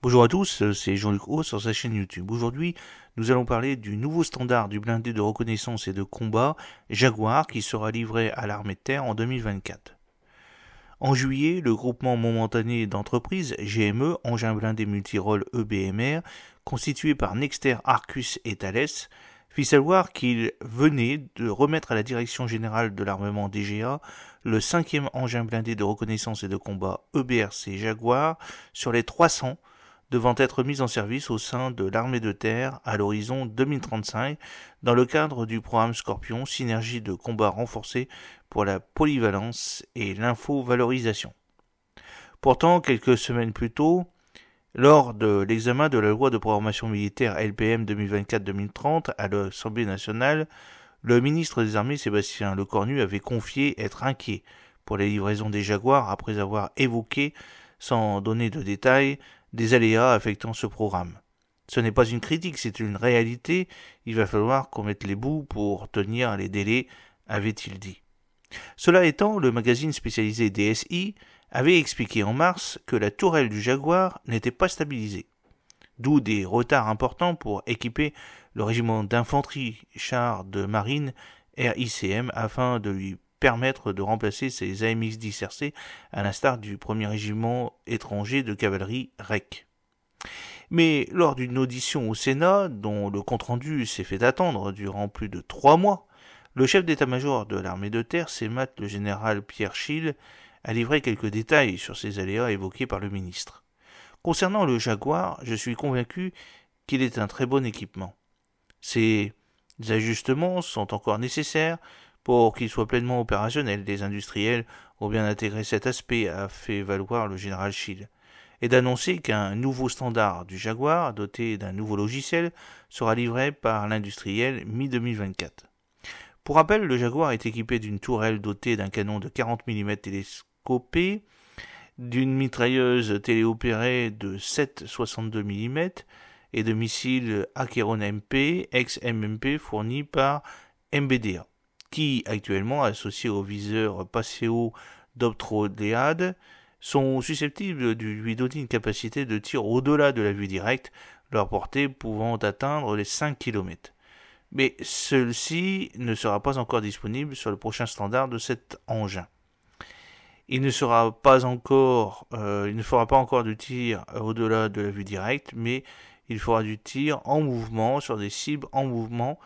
Bonjour à tous, euh, c'est Jean-Luc Haut sur sa chaîne YouTube. Aujourd'hui, nous allons parler du nouveau standard du blindé de reconnaissance et de combat Jaguar qui sera livré à l'armée de terre en 2024. En juillet, le groupement momentané d'entreprises GME, engin blindé Multirole EBMR, constitué par Nexter, Arcus et Thales, fit savoir qu'il venait de remettre à la Direction générale de l'armement DGA le cinquième engin blindé de reconnaissance et de combat EBRC Jaguar sur les 300 devant être mis en service au sein de l'armée de terre à l'horizon 2035 dans le cadre du programme Scorpion Synergie de combat renforcée pour la polyvalence et l'info-valorisation. Pourtant, quelques semaines plus tôt, lors de l'examen de la loi de programmation militaire LPM 2024-2030 à l'Assemblée nationale, le ministre des Armées Sébastien Lecornu avait confié être inquiet pour les livraisons des Jaguars après avoir évoqué, sans donner de détails, des aléas affectant ce programme. Ce n'est pas une critique, c'est une réalité. Il va falloir qu'on mette les bouts pour tenir les délais, avait-il dit. Cela étant, le magazine spécialisé DSI avait expliqué en mars que la tourelle du Jaguar n'était pas stabilisée. D'où des retards importants pour équiper le régiment d'infanterie char de marine RICM afin de lui permettre de remplacer ces AMX-10 RC à l'instar du 1er régiment étranger de cavalerie REC. Mais lors d'une audition au Sénat, dont le compte-rendu s'est fait attendre durant plus de trois mois, le chef d'état-major de l'armée de terre, Sémat le général Pierre Schill, a livré quelques détails sur ces aléas évoqués par le ministre. Concernant le Jaguar, je suis convaincu qu'il est un très bon équipement. Ces ajustements sont encore nécessaires, pour qu'il soit pleinement opérationnel, les industriels ont bien intégré cet aspect, a fait valoir le général Schill, et d'annoncer qu'un nouveau standard du Jaguar, doté d'un nouveau logiciel, sera livré par l'industriel mi-2024. Pour rappel, le Jaguar est équipé d'une tourelle dotée d'un canon de 40 mm télescopé, d'une mitrailleuse téléopérée de 7,62 mm et de missiles Acheron MP, ex fournis par MBDA qui actuellement, associés au viseur Paseo d'Optrodeade, sont susceptibles de lui donner une capacité de tir au-delà de la vue directe, leur portée pouvant atteindre les 5 km. Mais celle-ci ne sera pas encore disponible sur le prochain standard de cet engin. Il ne sera pas encore, euh, il ne fera pas encore du tir au-delà de la vue directe, mais il fera du tir en mouvement sur des cibles en mouvement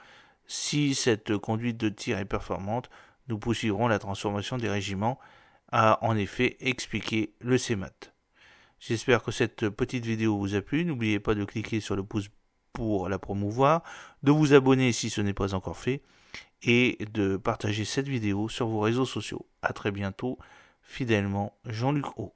si cette conduite de tir est performante, nous poursuivrons la transformation des régiments, a en effet expliqué le CEMAT. J'espère que cette petite vidéo vous a plu. N'oubliez pas de cliquer sur le pouce pour la promouvoir, de vous abonner si ce n'est pas encore fait, et de partager cette vidéo sur vos réseaux sociaux. A très bientôt, fidèlement Jean-Luc O.